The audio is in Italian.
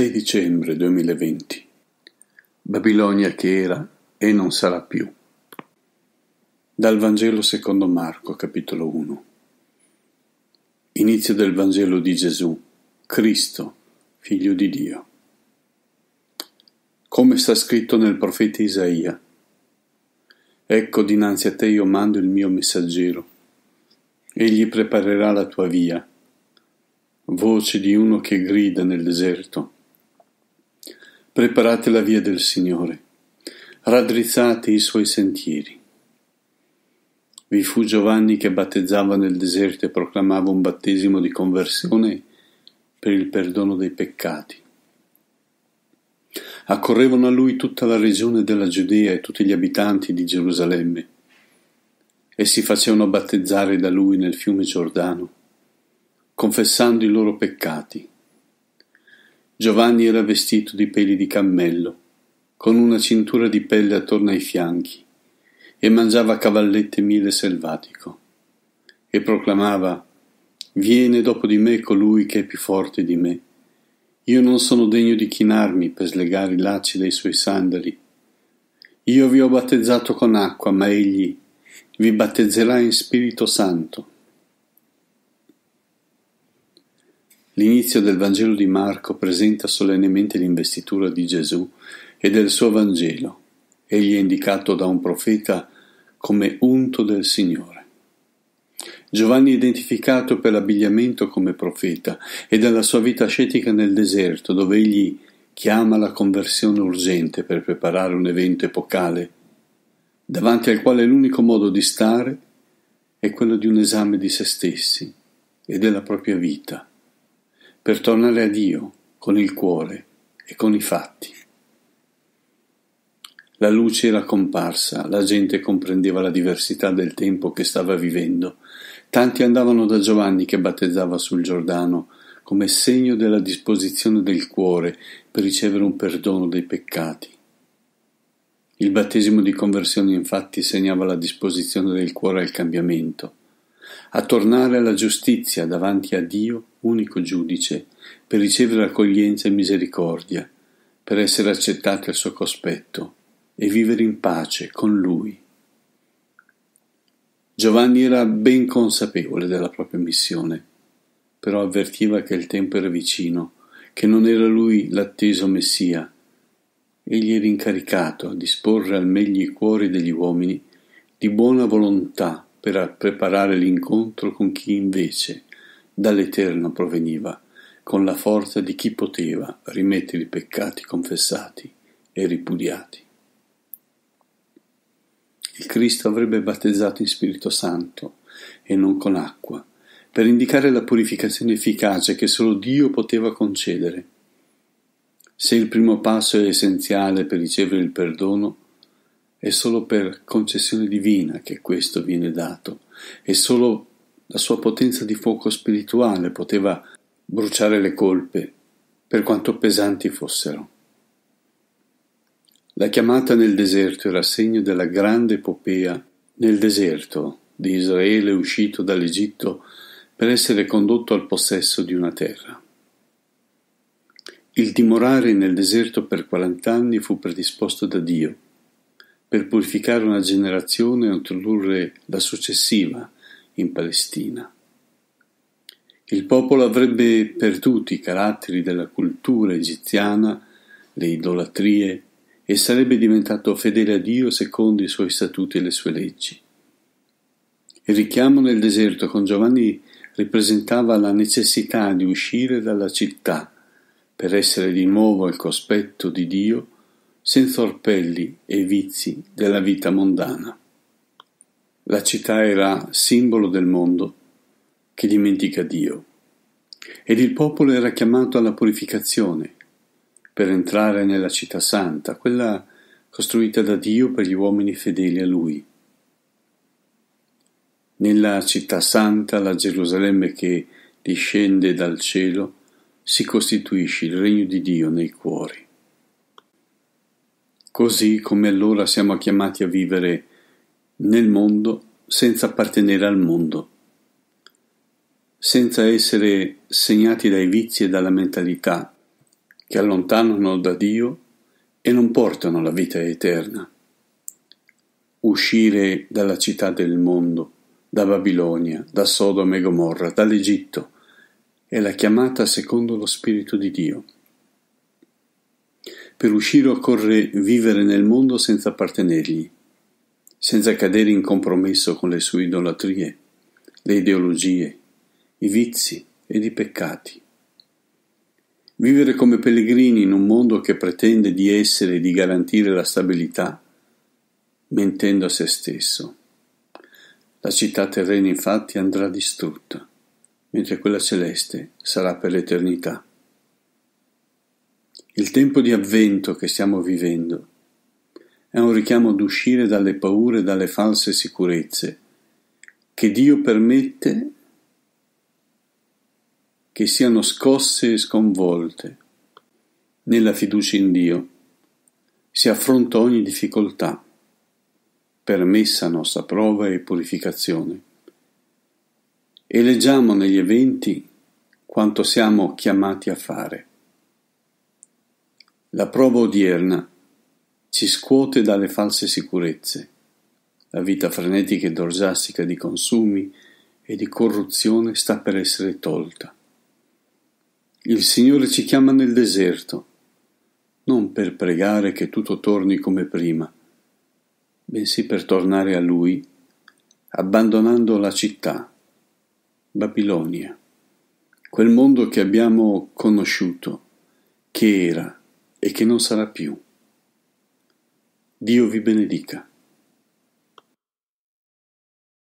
6 dicembre 2020 Babilonia che era e non sarà più. Dal Vangelo secondo Marco, capitolo 1. Inizio del Vangelo di Gesù, Cristo, figlio di Dio. Come sta scritto nel profeta Isaia. Ecco dinanzi a te io mando il mio messaggero. Egli preparerà la tua via voce di uno che grida nel deserto preparate la via del Signore, raddrizzate i suoi sentieri. Vi fu Giovanni che battezzava nel deserto e proclamava un battesimo di conversione per il perdono dei peccati. Accorrevano a lui tutta la regione della Giudea e tutti gli abitanti di Gerusalemme e si facevano battezzare da lui nel fiume Giordano, confessando i loro peccati Giovanni era vestito di peli di cammello, con una cintura di pelle attorno ai fianchi, e mangiava cavallette miele selvatico, e proclamava Viene dopo di me colui che è più forte di me. Io non sono degno di chinarmi per slegare i lacci dei suoi sandali. Io vi ho battezzato con acqua, ma egli vi battezzerà in Spirito Santo. L'inizio del Vangelo di Marco presenta solennemente l'investitura di Gesù e del suo Vangelo. Egli è indicato da un profeta come unto del Signore. Giovanni è identificato per l'abbigliamento come profeta e dalla sua vita ascetica nel deserto, dove egli chiama la conversione urgente per preparare un evento epocale, davanti al quale l'unico modo di stare è quello di un esame di se stessi e della propria vita per tornare a Dio con il cuore e con i fatti. La luce era comparsa, la gente comprendeva la diversità del tempo che stava vivendo. Tanti andavano da Giovanni che battezzava sul Giordano come segno della disposizione del cuore per ricevere un perdono dei peccati. Il battesimo di conversione infatti segnava la disposizione del cuore al cambiamento a tornare alla giustizia davanti a Dio, unico giudice, per ricevere accoglienza e misericordia, per essere accettati al suo cospetto e vivere in pace con Lui. Giovanni era ben consapevole della propria missione, però avvertiva che il tempo era vicino, che non era lui l'atteso Messia. Egli era incaricato a disporre al meglio i cuori degli uomini di buona volontà per preparare l'incontro con chi invece dall'Eterno proveniva, con la forza di chi poteva rimettere i peccati confessati e ripudiati. Il Cristo avrebbe battezzato in Spirito Santo e non con acqua, per indicare la purificazione efficace che solo Dio poteva concedere. Se il primo passo è essenziale per ricevere il perdono, è solo per concessione divina che questo viene dato, e solo la sua potenza di fuoco spirituale poteva bruciare le colpe, per quanto pesanti fossero. La chiamata nel deserto era segno della grande epopea nel deserto di Israele uscito dall'Egitto per essere condotto al possesso di una terra. Il dimorare nel deserto per quarant'anni fu predisposto da Dio per purificare una generazione e introdurre la successiva in Palestina. Il popolo avrebbe perduto i caratteri della cultura egiziana, le idolatrie e sarebbe diventato fedele a Dio secondo i suoi statuti e le sue leggi. Il richiamo nel deserto con Giovanni rappresentava la necessità di uscire dalla città per essere di nuovo al cospetto di Dio senza orpelli e vizi della vita mondana. La città era simbolo del mondo che dimentica Dio ed il popolo era chiamato alla purificazione per entrare nella città santa, quella costruita da Dio per gli uomini fedeli a Lui. Nella città santa, la Gerusalemme che discende dal cielo, si costituisce il regno di Dio nei cuori. Così come allora siamo chiamati a vivere nel mondo senza appartenere al mondo, senza essere segnati dai vizi e dalla mentalità che allontanano da Dio e non portano la vita eterna. Uscire dalla città del mondo, da Babilonia, da Sodoma e Gomorra, dall'Egitto, è la chiamata secondo lo Spirito di Dio. Per uscire occorre vivere nel mondo senza appartenergli, senza cadere in compromesso con le sue idolatrie, le ideologie, i vizi ed i peccati. Vivere come pellegrini in un mondo che pretende di essere e di garantire la stabilità, mentendo a se stesso. La città terrena infatti andrà distrutta, mentre quella celeste sarà per l'eternità. Il tempo di avvento che stiamo vivendo è un richiamo ad uscire dalle paure e dalle false sicurezze che Dio permette che siano scosse e sconvolte nella fiducia in Dio. Si affronta ogni difficoltà, permessa nostra prova e purificazione. E leggiamo negli eventi quanto siamo chiamati a fare. La prova odierna ci scuote dalle false sicurezze. La vita frenetica ed orgiastica di consumi e di corruzione sta per essere tolta. Il Signore ci chiama nel deserto, non per pregare che tutto torni come prima, bensì per tornare a Lui, abbandonando la città, Babilonia, quel mondo che abbiamo conosciuto, che era e che non sarà più. Dio vi benedica.